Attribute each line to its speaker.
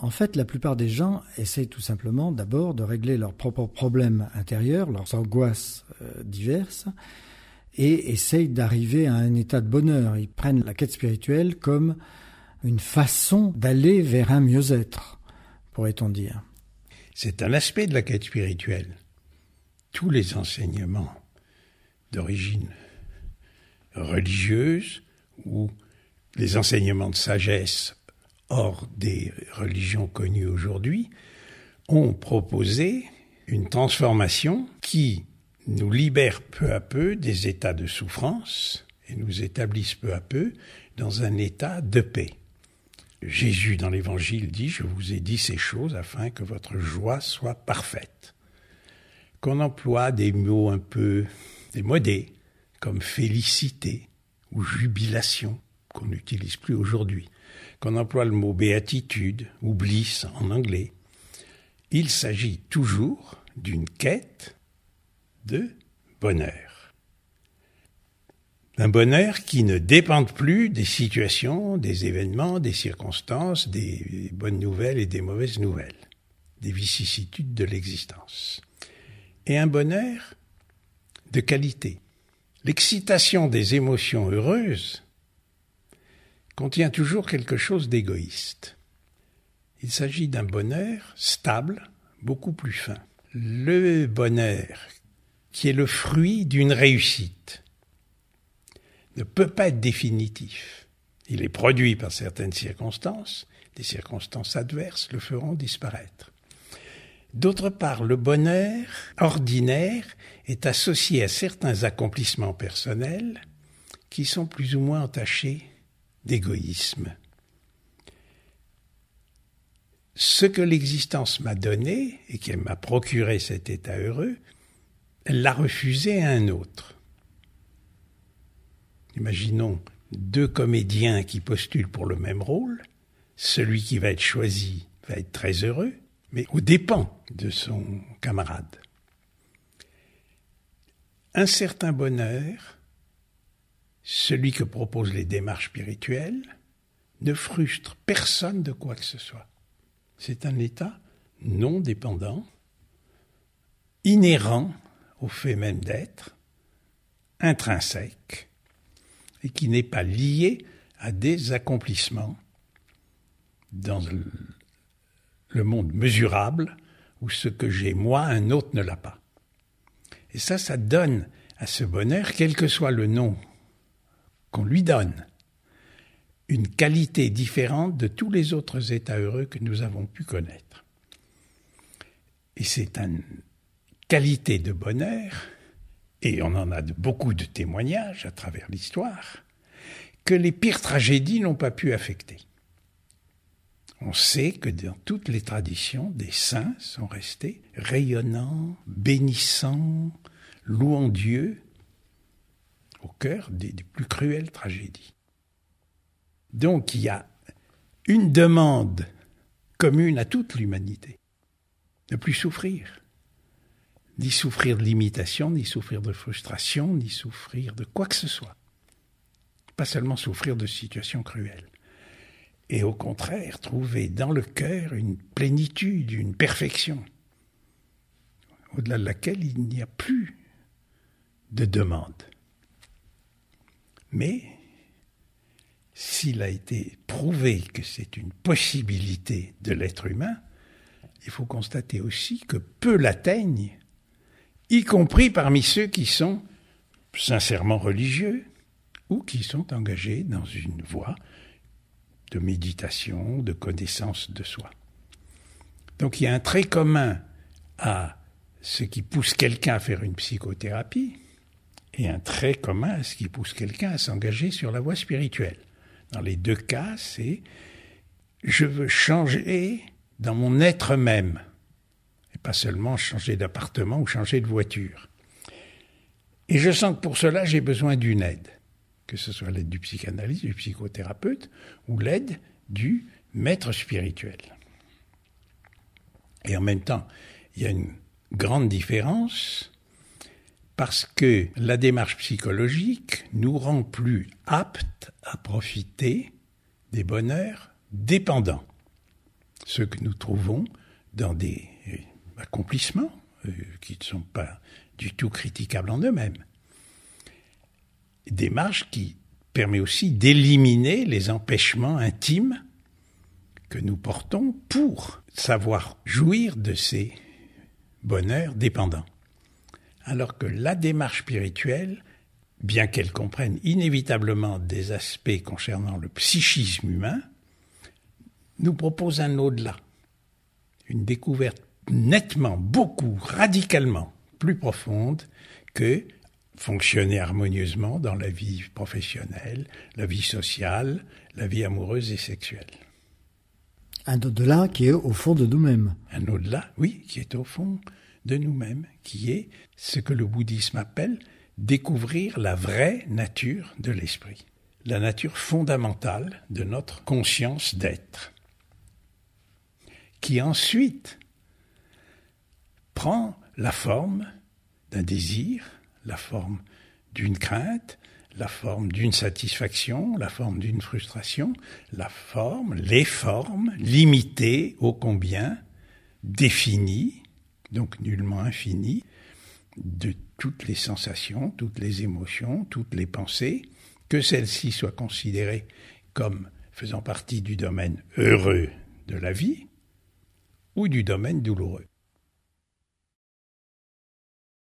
Speaker 1: En fait, la plupart des gens essaient tout simplement d'abord de régler leurs propres problèmes intérieurs, leurs angoisses euh, diverses, et essayent d'arriver à un état de bonheur. Ils prennent la quête spirituelle comme une façon d'aller vers un mieux-être, pourrait-on dire. C'est un aspect de la quête spirituelle. Tous les enseignements d'origine religieuse ou les enseignements de sagesse hors des religions connues aujourd'hui, ont proposé une transformation qui nous libère peu à peu des états de souffrance et nous établisse peu à peu dans un état de paix. Jésus dans l'Évangile dit, je vous ai dit ces choses afin que votre joie soit parfaite. Qu'on emploie des mots un peu démodés, comme félicité ou jubilation, qu'on n'utilise plus aujourd'hui qu'on emploie le mot béatitude ou bliss en anglais, il s'agit toujours d'une quête de bonheur. Un bonheur qui ne dépende plus des situations, des événements, des circonstances, des bonnes nouvelles et des mauvaises nouvelles, des vicissitudes de l'existence. Et un bonheur de qualité. L'excitation des émotions heureuses contient toujours quelque chose d'égoïste. Il s'agit d'un bonheur stable, beaucoup plus fin. Le bonheur qui est le fruit d'une réussite ne peut pas être définitif. Il est produit par certaines circonstances, des circonstances adverses le feront disparaître. D'autre part, le bonheur ordinaire est associé à certains accomplissements personnels qui sont plus ou moins entachés d'égoïsme. Ce que l'existence m'a donné et qu'elle m'a procuré cet état heureux, elle l'a refusé à un autre. Imaginons deux comédiens qui postulent pour le même rôle. Celui qui va être choisi va être très heureux, mais au dépens de son camarade. Un certain bonheur celui que proposent les démarches spirituelles ne frustre personne de quoi que ce soit. C'est un état non dépendant, inhérent au fait même d'être, intrinsèque, et qui n'est pas lié à des accomplissements dans le monde mesurable où ce que j'ai moi, un autre ne l'a pas. Et ça, ça donne à ce bonheur, quel que soit le nom qu'on lui donne une qualité différente de tous les autres États heureux que nous avons pu connaître. Et c'est une qualité de bonheur, et on en a de, beaucoup de témoignages à travers l'histoire, que les pires tragédies n'ont pas pu affecter. On sait que dans toutes les traditions, des saints sont restés rayonnants, bénissants, louant Dieu, au cœur des, plus cruelles tragédies. Donc il y a une demande commune à toute l'humanité, ne plus souffrir, ni souffrir de limitation, ni souffrir de frustration, ni souffrir de quoi que ce soit. Pas seulement souffrir de situations cruelles. Et au contraire, trouver dans le cœur une plénitude, une perfection, au-delà de laquelle il n'y a plus de demande. Mais s'il a été prouvé que c'est une possibilité de l'être humain, il faut constater aussi que peu l'atteignent, y compris parmi ceux qui sont sincèrement religieux ou qui sont engagés dans une voie de méditation, de connaissance de soi. Donc il y a un trait commun à ce qui pousse quelqu'un à faire une psychothérapie, et un trait commun ce qui pousse quelqu'un à s'engager sur la voie spirituelle. Dans les deux cas, c'est je veux changer dans mon être même, et pas seulement changer d'appartement ou changer de voiture. Et je sens que pour cela, j'ai besoin d'une aide, que ce soit l'aide du psychanalyste, du psychothérapeute, ou l'aide du maître spirituel. Et en même temps, il y a une grande différence parce que la démarche psychologique nous rend plus aptes à profiter des bonheurs dépendants, ceux que nous trouvons dans des euh, accomplissements euh, qui ne sont pas du tout critiquables en eux-mêmes. Démarche qui permet aussi d'éliminer les empêchements intimes que nous portons pour savoir jouir de ces bonheurs dépendants alors que la démarche spirituelle, bien qu'elle comprenne inévitablement des aspects concernant le psychisme humain, nous propose un au-delà, une découverte nettement, beaucoup, radicalement plus profonde que fonctionner harmonieusement dans la vie professionnelle, la vie sociale, la vie amoureuse et sexuelle. Un au-delà qui est au fond de nous-mêmes. Un au-delà, oui, qui est au fond de nous-mêmes, qui est ce que le bouddhisme appelle découvrir la vraie nature de l'esprit, la nature fondamentale de notre conscience d'être, qui ensuite prend la forme d'un désir, la forme d'une crainte, la forme d'une satisfaction, la forme d'une frustration, la forme, les formes limitées ô combien, définies, donc nullement infini, de toutes les sensations, toutes les émotions, toutes les pensées, que celles-ci soient considérées comme faisant partie du domaine heureux de la vie ou du domaine douloureux.